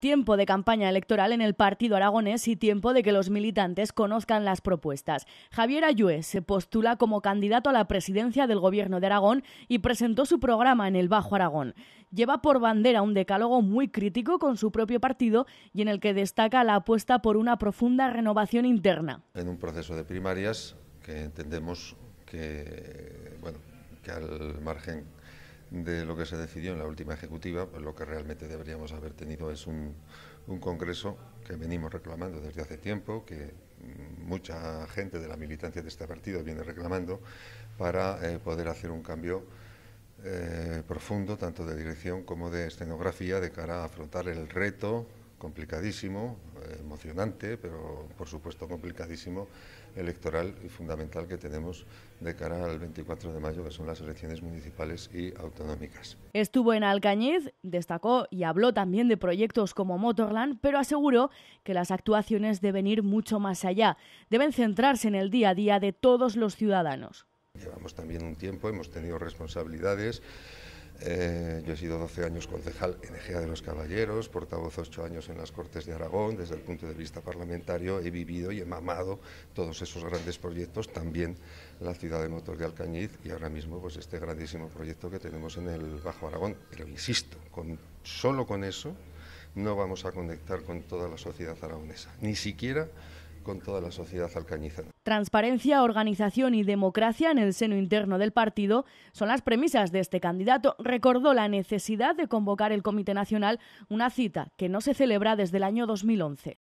Tiempo de campaña electoral en el partido aragonés y tiempo de que los militantes conozcan las propuestas. Javier Ayue se postula como candidato a la presidencia del gobierno de Aragón y presentó su programa en el Bajo Aragón. Lleva por bandera un decálogo muy crítico con su propio partido y en el que destaca la apuesta por una profunda renovación interna. En un proceso de primarias que entendemos que, bueno, que al margen de lo que se decidió en la última ejecutiva, pues lo que realmente deberíamos haber tenido es un, congreso que venimos reclamando desde hace tiempo, que mm, mucha gente de la militancia de este partido viene reclamando, para eh, poder hacer un cambio eh, profundo, tanto de dirección como de escenografía, de cara a afrontar el reto complicadísimo, eh, emocionante, pero por supuesto complicadísimo electoral y fundamental que tenemos de cara al 24 de mayo, que son las elecciones municipales y autonómicas. Estuvo en Alcañiz, destacó y habló también de proyectos como Motorland, pero aseguró que las actuaciones deben ir mucho más allá, deben centrarse en el día a día de todos los ciudadanos. Llevamos también un tiempo, hemos tenido responsabilidades eh, yo he sido 12 años concejal en Egea de los Caballeros, portavoz 8 años en las Cortes de Aragón. Desde el punto de vista parlamentario he vivido y he mamado todos esos grandes proyectos, también la ciudad de Motor de Alcañiz y ahora mismo pues este grandísimo proyecto que tenemos en el Bajo Aragón. Pero insisto, con, solo con eso no vamos a conectar con toda la sociedad aragonesa, ni siquiera con toda la sociedad alcañizana. Transparencia, organización y democracia en el seno interno del partido son las premisas de este candidato. Recordó la necesidad de convocar el Comité Nacional, una cita que no se celebra desde el año 2011.